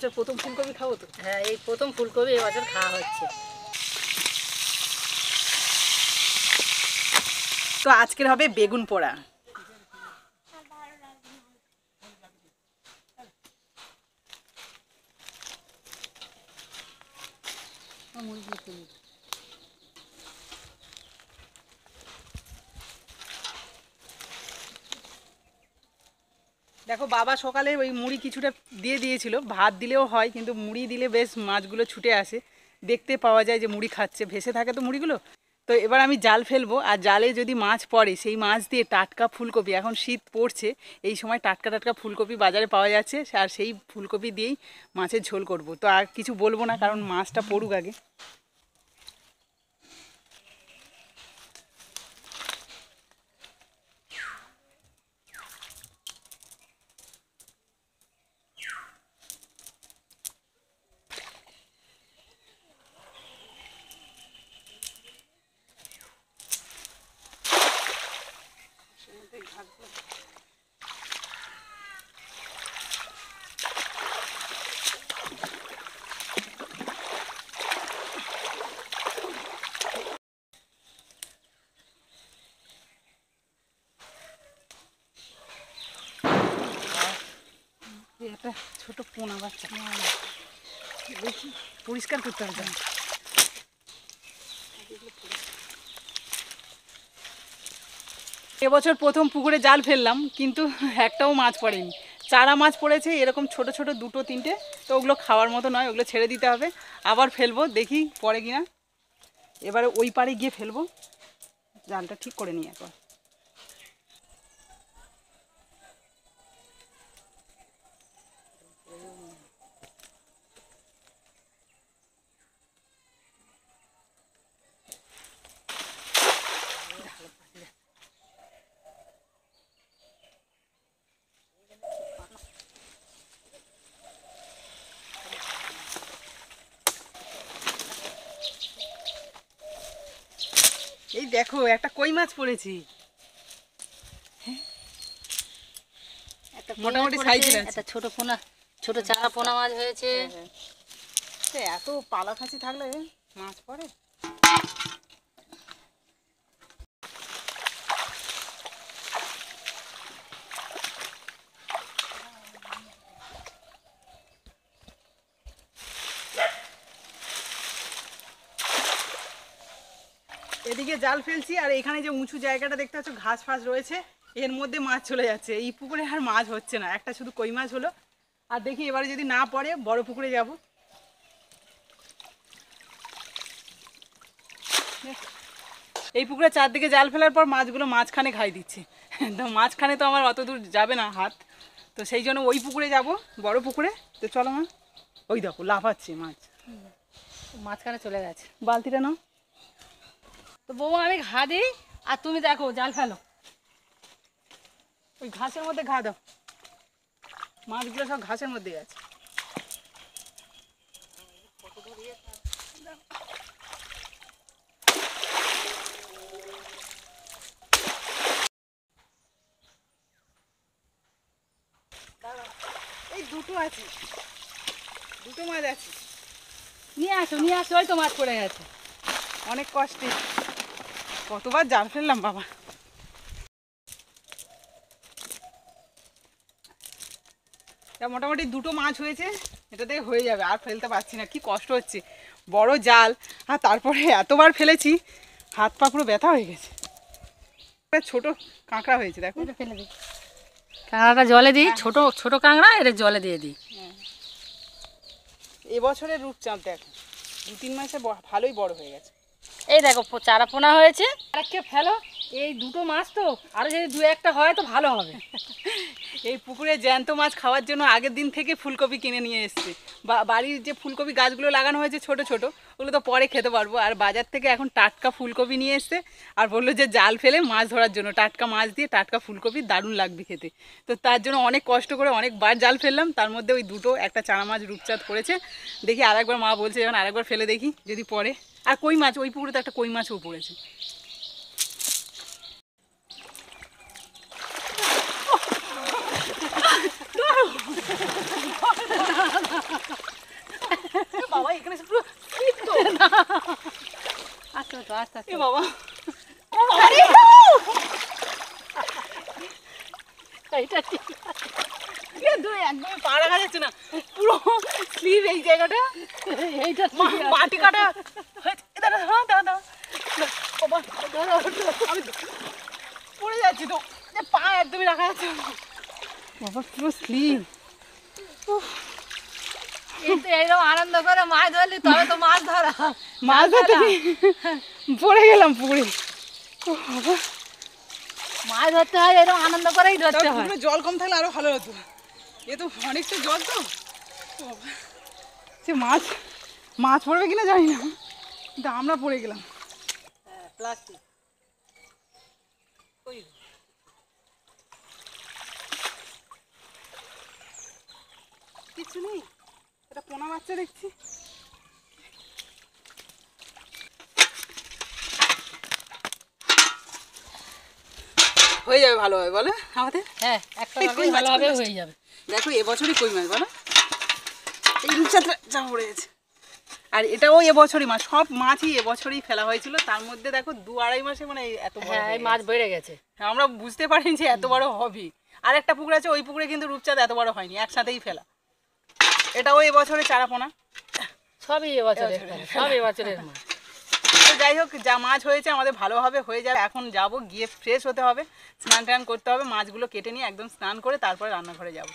বছর প্রথম ফুলকপি খাবো তো হ্যাঁ এই প্রথম ফুলকপি এবছর খাওয়া হচ্ছে তো আজকের হবে বেগুন পোড়া বাবা সকালে ওই মুড়ি কিছুটা দিয়ে দিয়েছিল ভাত দিলেও হয় কিন্তু মুড়ি দিলে বেশ মাছগুলো ছুটে আসে দেখতে পাওয়া যায় যে মুড়ি খাচ্ছে ভেসে থাকে তো মুড়িগুলো তো এবার আমি জাল ফেলবো আর জালে যদি মাছ পড়ে সেই মাছ দিয়ে টাটকা ফুলকপি এখন শীত পড়ছে এই সময় টাটকা টাটকা ফুলকপি বাজারে পাওয়া যাচ্ছে আর সেই ফুলকপি দিয়েই মাছের ঝোল করব তো আর কিছু বলবো না কারণ মাছটা পড়ুক আগে একটা ছোট পোনা বাচ্চা দেখি পরিষ্কার করতে হবে এবছর প্রথম পুকুরে জাল ফেললাম কিন্তু একটাও মাছ পড়েনি চারা মাছ পড়েছে এরকম ছোট ছোট দুটো তিনটে তো ওগুলো খাওয়ার মতো নয় ওগুলো ছেড়ে দিতে হবে আবার ফেলবো দেখি পরে কিনা এবারে ওই পারে গিয়ে ফেলবো জালটা ঠিক করে নিই একবার দেখো একটা কই মাছ পড়েছি মোটামুটি ছোট পোনা ছোট চারা পোনা মাছ হয়েছে হ্যাঁ, হ্যাঁ। এত পালা খাঁচি থাকলে মাছ পড়ে এদিকে জাল ফেলছি আর এখানে যে উঁচু জায়গাটা দেখতে পাচ্ছ ঘাস ফাঁস রয়েছে এর মধ্যে মাছ চলে যাচ্ছে এই পুকুরে আর মাছ হচ্ছে না একটা শুধু কই মাছ হলো আর দেখি এবারে যদি না পড়ে বড় পুকুরে যাব এই পুকুরে চারদিকে জাল ফেলার পর মাছগুলো মাঝখানে খাই দিচ্ছে তো মাঝখানে তো আমার অত দূর যাবে না হাত তো সেই জন্য ওই পুকুরে যাব বড় পুকুরে তো চলো মা ওই দেখো লাফাচ্ছে মাছ মাঝখানে চলে গেছে বালতিটা নাও তো বৌমা আমি ঘা দিই আর তুমি দেখো জাল ফেলো ওই ঘাসের মধ্যে ঘা দাও মাছগুলো সব ঘাসের মধ্যে আছে এই দুটো আছে দুটো মাছ আছে নিয়ে আসো নিয়ে আসো ওই তো মাছ পড়ে গেছে অনেক কষ্টে কতবার জাল ফেললাম বাবা মোটামুটি দুটো মাছ হয়েছে এটা এটাতে হয়ে যাবে আর ফেলতে পারছি না কি কষ্ট হচ্ছে বড় জাল আর তারপরে এতবার ফেলেছি হাত পা পুরো ব্যথা হয়ে গেছে ছোট কাঁকড়া হয়েছে দেখো ফেলে দিই কাঁকড়াটা জলে দিই হ্যাঁ। ছোট ছোট কাঁকড়া এটা জলে দিয়ে দিই হ্যাঁ। এবছরের রূপচাঁদ দেখ দু তিন মাসে ভালোই বড় হয়ে গেছে এই দেখো চারা পোনা হয়েছে কেউ ফেলো এই দুটো মাছ তো আরও যদি দু একটা হয় তো ভালো হবে এই পুকুরে জ্যান্ত মাছ খাওয়ার জন্য আগের দিন থেকে ফুলকপি কিনে নিয়ে এসছি বাড়ির যে ফুলকপি গাছগুলো লাগানো হয়েছে ছোট ছোট ওগুলো তো পরে খেতে পারবো আর বাজার থেকে এখন টাটকা ফুলকপি নিয়ে এসছে আর বললো যে জাল ফেলে মাছ ধরার জন্য টাটকা মাছ দিয়ে টাটকা ফুলকপি দারুণ লাগবে খেতে তো তার জন্য অনেক কষ্ট করে অনেকবার জাল ফেললাম তার মধ্যে ওই দুটো একটা চারা মাছ রূপচাঁদ করেছে দেখি আরেকবার মা বলছে যখন আরেকবার ফেলে দেখি যদি পরে আর কই মাছ ওই পুকুরে তো একটা কই মাছও পড়েছে বাবা এখানে পুরো তো আস্তে তো আস্তে আস্তে বাবা এইটা ঠিক একদমই পা না পুরো স্লিভ এই জায়গাটা এইটা মাটি কাটা দাদা হ্যাঁ দাদা আমি পড়ে যাচ্ছি তো পা একদমই রাখা যাচ্ছে বাবা পুরো স্লিভ মাছ পড়ে গেলাম মাছ ধরতে হয় এরকম আনন্দ করেই ধরতে হয় জল কম থাকলে আরো ভালো হতো এ তো অনেকটা জল তো সে মাছ মাছ পড়বে কিনা জানি না কিন্তু আমরা পড়ে গেলাম হ্যাঁ, কিছু নেই এটা পোনা বাচ্চা দেখছি হয়ে যাবে ভালো হবে বলো আমাদের হ্যাঁ, হয়ে যাবে দেখো এবছরই কই মাছ বলো এই রূপচাঁদটা যা পড়ে গেছে আর এটাও এবছরই মাছ সব মাছই এবছরই ফেলা হয়েছিল তার মধ্যে দেখো দু আড়াই মাসে মানে এত হ্যাঁ মাছ বেড়ে গেছে হ্যাঁ, আমরা বুঝতে পারিনি যে এত বড় হবি আর একটা পুকুর আছে ওই পুকুরে কিন্তু রূপচাঁদ এত বড় হয়নি একসাথেই ফেলা এটাও ওই বছরে চারাপোনা সবই এবছরে সব এবছরের তো যাই হোক যা মাছ হয়েছে আমাদের ভালোভাবে হয়ে যাবে এখন যাব গিয়ে ফ্রেশ হতে হবে স্নান টান করতে হবে মাছগুলো কেটে নিয়ে একদম স্নান করে তারপরে রান্নাঘরে যাব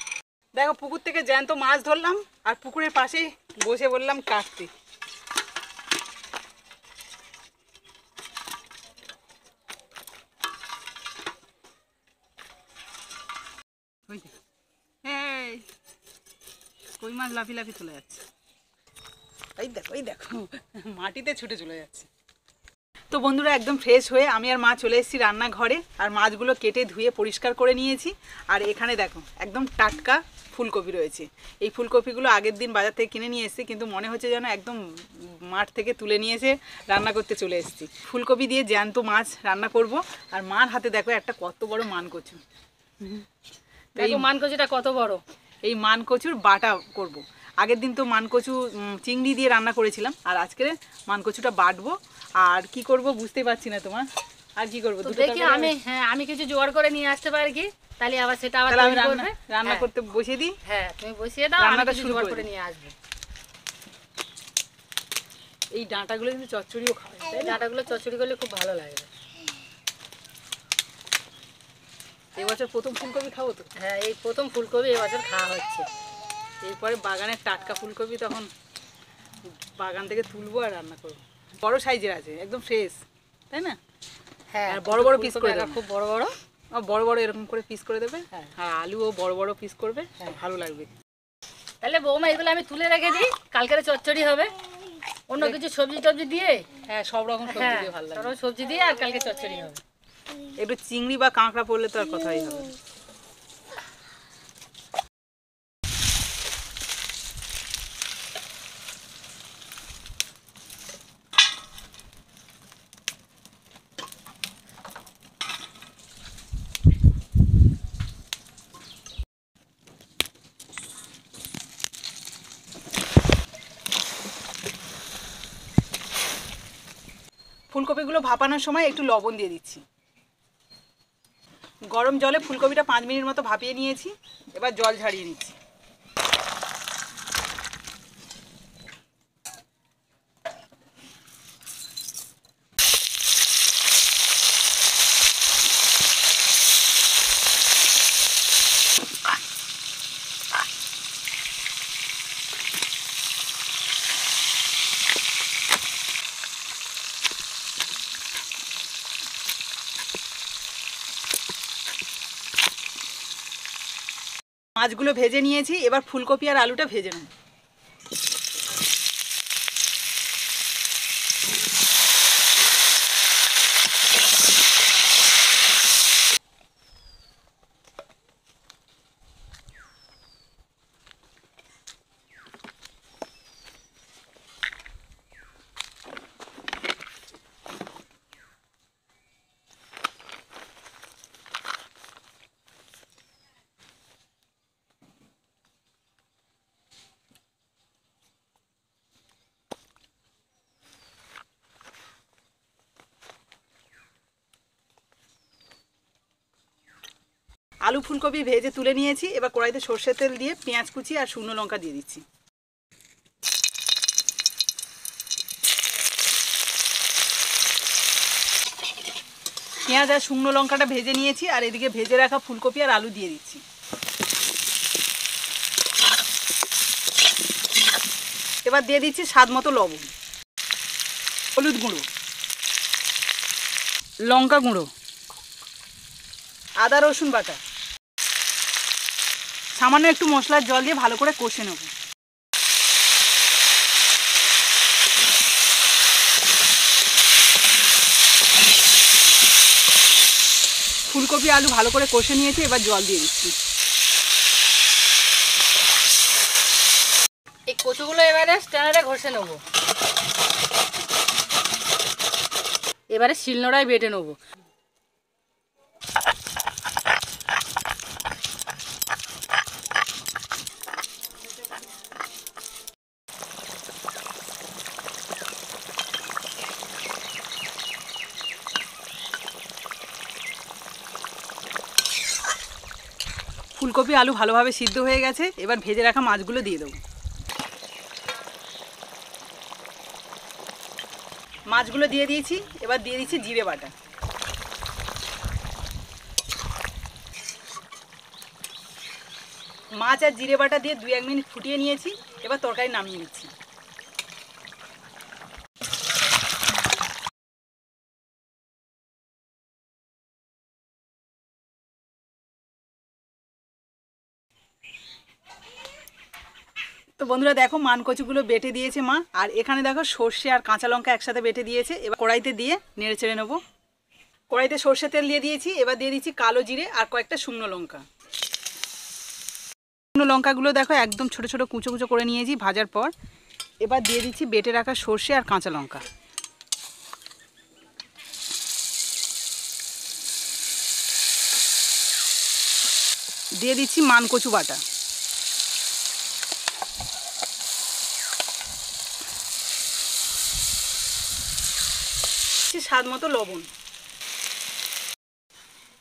দেখো পুকুর থেকে জ্যান্ত মাছ ধরলাম আর পুকুরের পাশেই বসে বললাম কাটতে কই মাছ লাফি লাফি চলে যাচ্ছে এই দেখো এই দেখো মাটিতে ছুটে চলে যাচ্ছে তো বন্ধুরা একদম ফ্রেশ হয়ে আমি আর মা চলে এসেছি রান্নাঘরে আর মাছগুলো কেটে ধুয়ে পরিষ্কার করে নিয়েছি আর এখানে দেখো একদম টাটকা ফুলকপি রয়েছে এই ফুলকপিগুলো আগের দিন বাজার থেকে কিনে নিয়ে এসেছি কিন্তু মনে হচ্ছে যেন একদম মাঠ থেকে তুলে নিয়ে এসে রান্না করতে চলে এসেছি ফুলকপি দিয়ে জ্যান্ত মাছ রান্না করব আর মার হাতে দেখো একটা কত বড় মান করছে মান মান এটা কত বড় এই মানকচুর বাটা করব। আগের দিন তো মানকচু চিংড়ি দিয়ে রান্না করেছিলাম আর আজকে কচুটা বাটবো আর কি করব বুঝতে পারছি না তোমার আর কি করবো দেখি আমি হ্যাঁ আমি কিছু জোগাড় করে নিয়ে আসতে পারি কি তাহলে আবার সেটা আবার রান্না রান্না হ্যাঁ। করতে বসিয়ে দিই হ্যাঁ তুমি বসিয়ে দাও রান্নাটা জোগাড় করে নিয়ে আসবে এই ডাঁটাগুলো কিন্তু চচ্চড়িও খাওয়া যায় ডাঁটাগুলো চচ্চড়ি করলে খুব ভালো লাগবে এবছর প্রথম ফুলকপি খাবো তো হ্যাঁ এই প্রথম ফুলকপি এবছর খাওয়া হচ্ছে এরপরে বাগানের টাটকা ফুলকপি তখন বাগান থেকে তুলবো আর রান্না করবো বড় সাইজের আছে একদম ফ্রেশ তাই না হ্যাঁ বড় বড় পিস করে দেবে খুব বড় বড় বড় বড় এরকম করে পিস করে দেবে হ্যাঁ। আর আলুও বড় বড় পিস করবে হ্যাঁ। ভালো লাগবে তাহলে বৌমা এগুলো আমি তুলে রেখে দিই কালকে চচ্চড়ি হবে অন্য কিছু সবজি টবজি দিয়ে হ্যাঁ সব রকম সবজি হ্যাঁ, দিয়ে ভালো লাগে সবজি দিয়ে আর কালকে চচ্চড়ি হবে একটু চিংড়ি বা কাঁকড়া পড়লে তো আর কথাই হবে ফুলকপিগুলো ভাপানোর সময় একটু লবণ দিয়ে দিচ্ছি গরম জলে ফুলকপিটা পাঁচ মিনিট মতো ভাপিয়ে নিয়েছি এবার জল ঝাড়িয়ে নিচ্ছি মাছগুলো ভেজে নিয়েছি এবার ফুলকপি আর আলুটা ভেজে নেব আলু ফুলকপি ভেজে তুলে নিয়েছি এবার কড়াইতে সর্ষে তেল দিয়ে পেঁয়াজ কুচি আর শুকনো লঙ্কা দিয়ে দিচ্ছি পেঁয়াজ আর শুকনো লঙ্কাটা ভেজে নিয়েছি আর এদিকে ভেজে রাখা ফুলকপি আর আলু দিয়ে দিচ্ছি এবার দিয়ে দিচ্ছি স্বাদ মতো লবণ হলুদ গুঁড়ো লঙ্কা গুঁড়ো আদা রসুন বাটা সামান্য একটু মশলার জল দিয়ে ভালো করে কষে নেব ফুলকপি আলু ভালো করে কষে নিয়েছি এবার জল দিয়ে দিচ্ছি এই কচুগুলো এবারে স্ট্যান্ডারে ঘষে নেব এবারে শিলনোড়ায় বেটে নেবো ফুলকপি আলু ভালোভাবে সিদ্ধ হয়ে গেছে এবার ভেজে রাখা মাছগুলো দিয়ে দেবো মাছগুলো দিয়ে দিয়েছি এবার দিয়ে দিচ্ছি জিরে বাটা মাছ আর জিরে বাটা দিয়ে দু এক মিনিট ফুটিয়ে নিয়েছি এবার তরকারি নামিয়ে নিচ্ছি তো বন্ধুরা দেখো মানকচুগুলো বেটে দিয়েছে মা আর এখানে দেখো সর্ষে আর কাঁচা লঙ্কা একসাথে বেটে দিয়েছে এবার কড়াইতে দিয়ে নেড়ে ছেড়ে নেবো কড়াইতে সর্ষে তেল দিয়ে দিয়েছি এবার দিয়ে দিচ্ছি কালো জিরে আর কয়েকটা শুকনো লঙ্কা শুকনো লঙ্কাগুলো দেখো একদম ছোট ছোট কুঁচো কুঁচো করে নিয়েছি ভাজার পর এবার দিয়ে দিচ্ছি বেটে রাখা সর্ষে আর কাঁচা লঙ্কা দিয়ে দিচ্ছি মানকচু বাটা স্বাদ মতো লবণ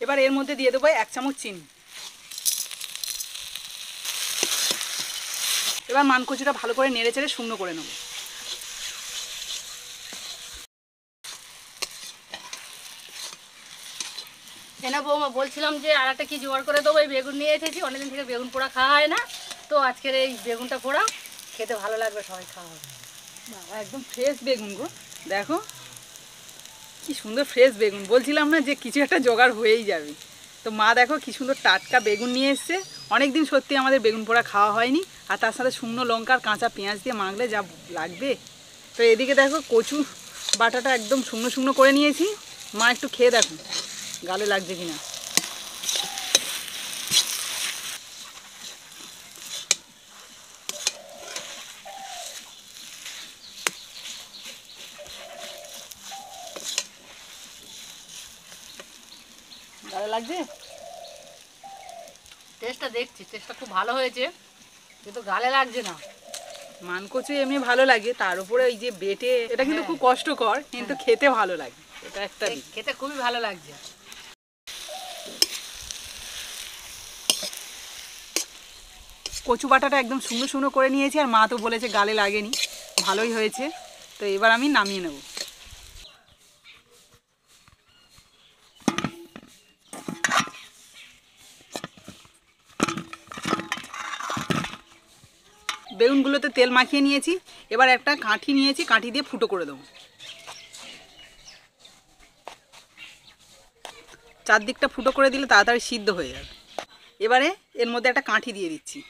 এবার এর মধ্যে দিয়ে দেবো এক চামচ চিনি এবার মানকুচিটা ভালো করে নেড়ে চেড়ে শুকনো করে নেব কেন বৌমা বলছিলাম যে আর একটা কি জোগাড় করে দেবো এই বেগুন নিয়ে এসেছি অনেকদিন থেকে বেগুন পোড়া খাওয়া হয় না তো আজকের এই বেগুনটা পোড়া খেতে ভালো লাগবে সবাই খাওয়া হবে একদম ফ্রেশ বেগুন গো দেখো কি সুন্দর ফ্রেশ বেগুন বলছিলাম না যে কিছু একটা জোগাড় হয়েই যাবে তো মা দেখো কি সুন্দর টাটকা বেগুন নিয়ে এসছে অনেকদিন সত্যি আমাদের বেগুন পোড়া খাওয়া হয়নি আর তার সাথে শুকনো লঙ্কার কাঁচা পেঁয়াজ দিয়ে মাখলে যা লাগবে তো এদিকে দেখো কচু বাটাটা একদম শুকনো শুকনো করে নিয়েছি মা একটু খেয়ে দেখো গালে লাগছে কিনা লাগছে টেস্টটা দেখছি টেস্টটা খুব ভালো হয়েছে কিন্তু গালে লাগছে না মানকচু এমনি ভালো লাগে তার উপরে ওই যে বেটে এটা কিন্তু হ্যাঁ। খুব কষ্টকর কিন্তু হ্যাঁ। খেতে ভালো লাগে এটা একটা খেতে খুবই ভালো লাগছে কচু বাটাটা একদম শুনো শুনো করে নিয়েছি আর মা তো বলেছে গালে লাগেনি ভালোই হয়েছে তো এবার আমি নামিয়ে নেবো বেগুনগুলোতে তেল মাখিয়ে নিয়েছি এবার একটা কাঠি নিয়েছি কাঠি দিয়ে ফুটো করে দেবো চারদিকটা ফুটো করে দিলে তাড়াতাড়ি সিদ্ধ হয়ে যাবে এবারে এর মধ্যে একটা কাঠি দিয়ে দিচ্ছি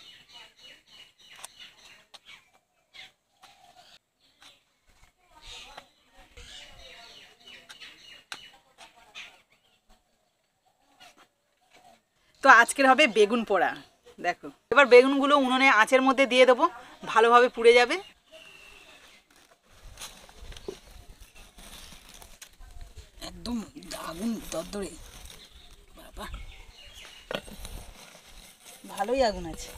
তো আজকের হবে বেগুন পোড়া দেখো এবার বেগুনগুলো উনুনে আঁচের মধ্যে দিয়ে দেবো ভালোভাবে পুড়ে যাবে একদম আগুন দরদরে বাবা ভালোই আগুন আছে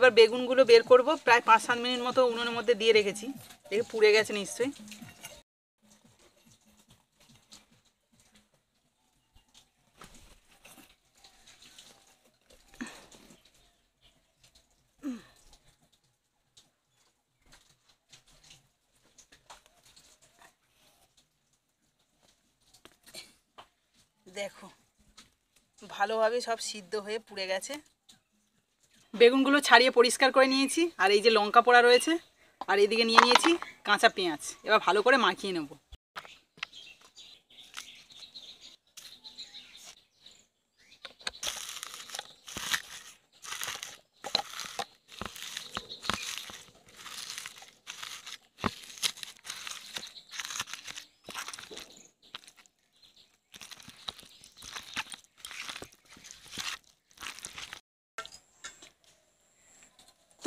এবার বেগুনগুলো বের করব প্রায় পাঁচ সাত মিনিট মতো উনুনের মধ্যে দিয়ে রেখেছি দেখে পুড়ে গেছে নিশ্চয়ই ভালোভাবে সব সিদ্ধ হয়ে পুড়ে গেছে বেগুনগুলো ছাড়িয়ে পরিষ্কার করে নিয়েছি আর এই যে লঙ্কা পোড়া রয়েছে আর এদিকে নিয়ে নিয়েছি কাঁচা পেঁয়াজ এবার ভালো করে মাখিয়ে নেবো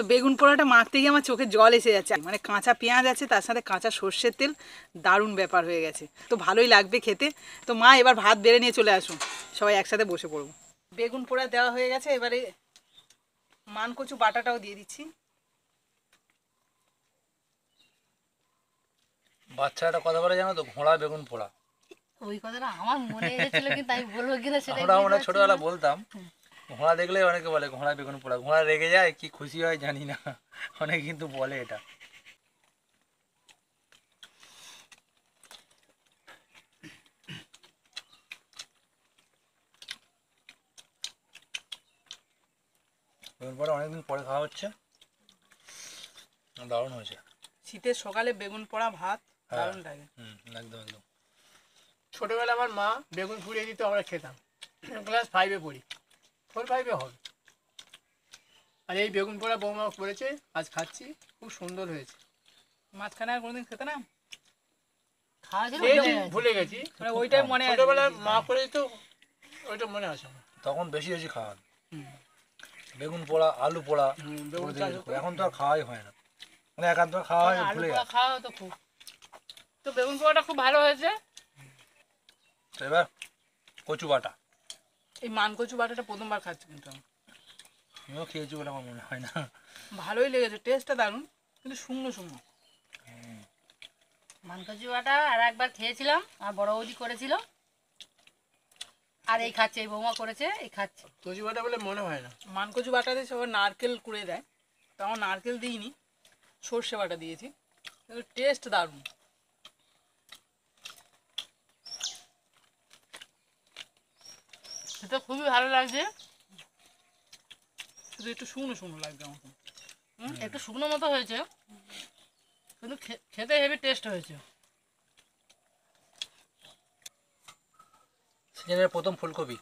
তো বেগুন পোড়াটা মাখতে গিয়ে আমার চোখে জল এসে যাচ্ছে মানে কাঁচা পেঁয়াজ আছে তার সাথে কাঁচা সর্ষের তেল দারুণ ব্যাপার হয়ে গেছে তো ভালোই লাগবে খেতে তো মা এবার ভাত বেড়ে নিয়ে চলে আসুন সবাই একসাথে বসে পড়ব বেগুন পোড়া দেওয়া হয়ে গেছে এবারে মানকচু বাটাটাও দিয়ে দিচ্ছি বাচ্চা কথা বলে জানো তো ঘোড়া বেগুন পোড়া ওই কথাটা আমার মনে হয়েছিল কিন্তু আমি বলবো কিনা সেটা আমরা ছোটবেলা বলতাম ঘোড়া দেখলে অনেকে বলে ঘোড়া বেগুন পোড়া ঘোড়া রেগে যায় কি খুশি হয় জানি না অনেকে কিন্তু বলে এটা বেগুন পোড়া অনেকদিন পরে খাওয়া হচ্ছে দারুণ হয়েছে শীতের সকালে বেগুন পোড়া ভাত হ্যাঁ। দারুণ লাগে একদম একদম ছোটবেলা আমার মা বেগুন ফুড়িয়ে দিত আমরা খেতাম ক্লাস ফাইভে পড়ি ফোর ফাইভে হবে আর এই বেগুন পোড়া বৌমা পড়েছে আজ খাচ্ছি খুব সুন্দর হয়েছে মাঝখানে আর কোনোদিন খেতে না ভুলে গেছি মানে ওইটাই মনে ছোটবেলায় মা করে তো ওইটা মনে আছে তখন বেশি বেশি খাওয়ান বেগুন পোড়া আলু পোড়া এখন তো আর খাওয়াই হয় না মানে একান্ত খাওয়া হয় ভুলে খাওয়া তো খুব তো বেগুন পোড়াটা খুব ভালো হয়েছে এবার কচু বাটা এই মানকচু বাটাটা প্রথমবার খাচ্ছি কিন্তু আমি আমিও খেয়েছি বলে আমার মনে হয় না ভালোই লেগেছে টেস্টটা দারুণ কিন্তু শুকনো শুকনো হ্যাঁ। মানকচু বাটা আর একবার খেয়েছিলাম আর বড় বৌদি করেছিল আর এই খাচ্ছে এই বৌমা করেছে এই খাচ্ছে কচু বাটা বলে মনে হয় না মানকচু বাটাতে সবাই নারকেল কুড়ে দেয় তো আমার নারকেল দিইনি সর্ষে বাটা দিয়েছি টেস্ট দারুণ এটা খুবই ভালো লাগছে শুধু একটু শুকনো শুকনো লাগছে আমাকে একটু শুকনো মতো হয়েছে কিন্তু খেতে হেভি টেস্ট হয়েছে সিজনের প্রথম ফুলকপি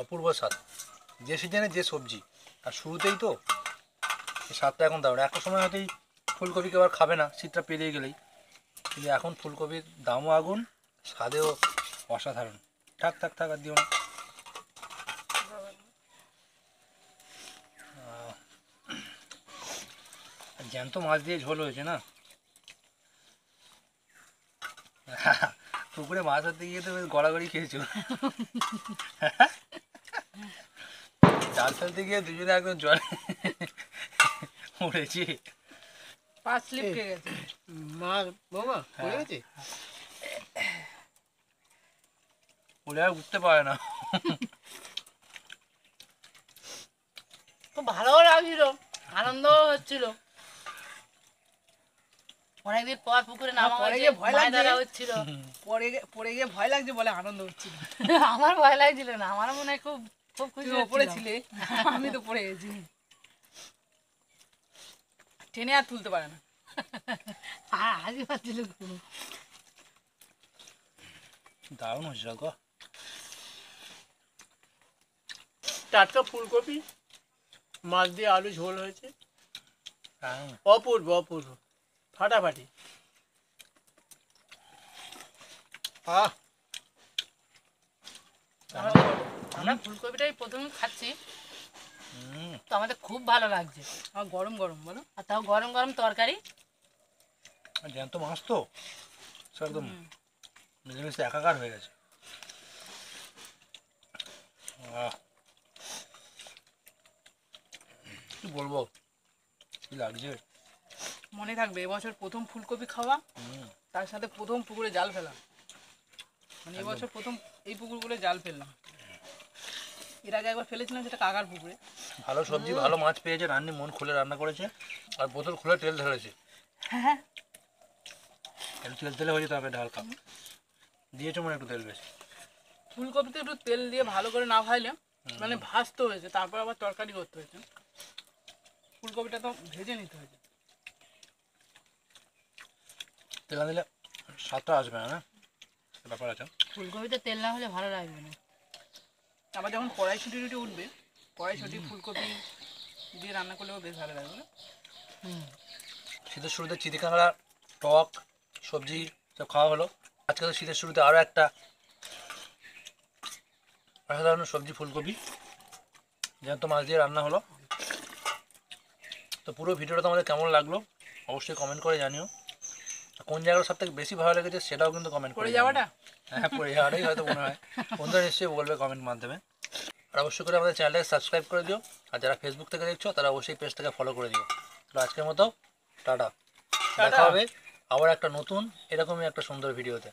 অপূর্ব স্বাদ যে সিজনে যে সবজি আর শুরুতেই তো স্বাদটা এখন দারুণ একটা সময় হয়তো ফুলকপি কেউ আর খাবে না শীতটা পেরিয়ে গেলেই কিন্তু এখন ফুলকপির দামও আগুন স্বাদেও অসাধারণ থাক থাক থাক আর দিও না জ্যান্ত মাছ দিয়ে ঝোল হয়েছে না পুকুরে মাছ ধরতে গিয়ে তো গড়াগড়ি খেয়েছো জাল ফেলতে গিয়ে দুজনে একদম জল উড়েছি স্লিপ গেছে মা পড়ে হ্যাঁ। গেছে পড়ে আর উঠতে পারে না খুব ভালো লাগছিল আনন্দ হচ্ছিল অনেকদিন পর পুকুরে নামা গিয়ে ভয় পড়ে গিয়ে ভয় লাগছে বলে আনন্দ হচ্ছিল আমার ভয় লাগছিল না আমার মনে হয় খুব খুব খুশি পড়েছিলে আমি তো পড়ে গেছি টেনে আর তুলতে পারে না হ্যাঁ, হয়েছিল টাটকা ফুলকপি মাছ দিয়ে আলু ঝোল হয়েছে অপূর্ব অপূর্ব ফাটাফাটি আহ আমরা ফুলকপিটাই প্রথমে খাচ্ছি তো আমাদের খুব ভালো লাগছে আর গরম গরম বলো আর তাও গরম গরম তরকারি জ্যান্ত মাছ তো একদম মিলেমিশে একাকার হয়ে গেছে কি বলবো কি লাগছে মনে থাকবে এবছর প্রথম ফুলকপি খাওয়া তার সাথে প্রথম পুকুরে জাল ফেলা মানে এবছর প্রথম এই পুকুরগুলো জাল ফেললাম এর আগে একবার ফেলেছিলাম সেটা কাকার পুকুরে ভালো সবজি ভালো মাছ পেয়েছে রান্নি মন খুলে রান্না করেছে আর বোতল খুলে তেল ধরেছে হ্যাঁ, হ্যাঁ। তেল তেলে হয়ে যেতে হবে ঢালকা দিয়েছো মনে একটু তেল বেশি ফুলকপিতে একটু তেল দিয়ে ভালো করে না ভাজলে মানে ভাজতে হয়েছে তারপর আবার তরকারি করতে হয়েছে ফুলকপিটা তো ভেজে নিতে হয়েছে তেল দিলে স্বাদটা আসবে না ব্যাপার আছে ফুলকপিতে তেল না হলে ভালো লাগবে না আবার যখন কড়াইশুটি রুটি উঠবে কড়াইশুটি ফুলকপি দিয়ে রান্না করলেও বেশ ভালো লাগবে শীতের শুরুতে কাঁকড়া টক সবজি সব খাওয়া হলো আজকে তো শীতের শুরুতে আরও একটা অসাধারণ সবজি ফুলকপি তো মাছ দিয়ে রান্না হলো তো পুরো ভিডিওটা তোমাদের কেমন লাগলো অবশ্যই কমেন্ট করে জানিও কোন জায়গাটা সব থেকে বেশি ভালো লেগেছে সেটাও কিন্তু কমেন্ট করে যাওয়াটা হ্যাঁ পড়ে হয়তো মনে হয় বন্ধুরা নিশ্চয়ই বলবে কমেন্ট মাধ্যমে আর অবশ্যই করে আমাদের চ্যানেলটাকে সাবস্ক্রাইব করে দিও আর যারা ফেসবুক থেকে দেখছো তারা অবশ্যই পেজটাকে ফলো করে দিও তো আজকের মতো টাটা দেখা হবে আবার একটা নতুন এরকমই একটা সুন্দর ভিডিওতে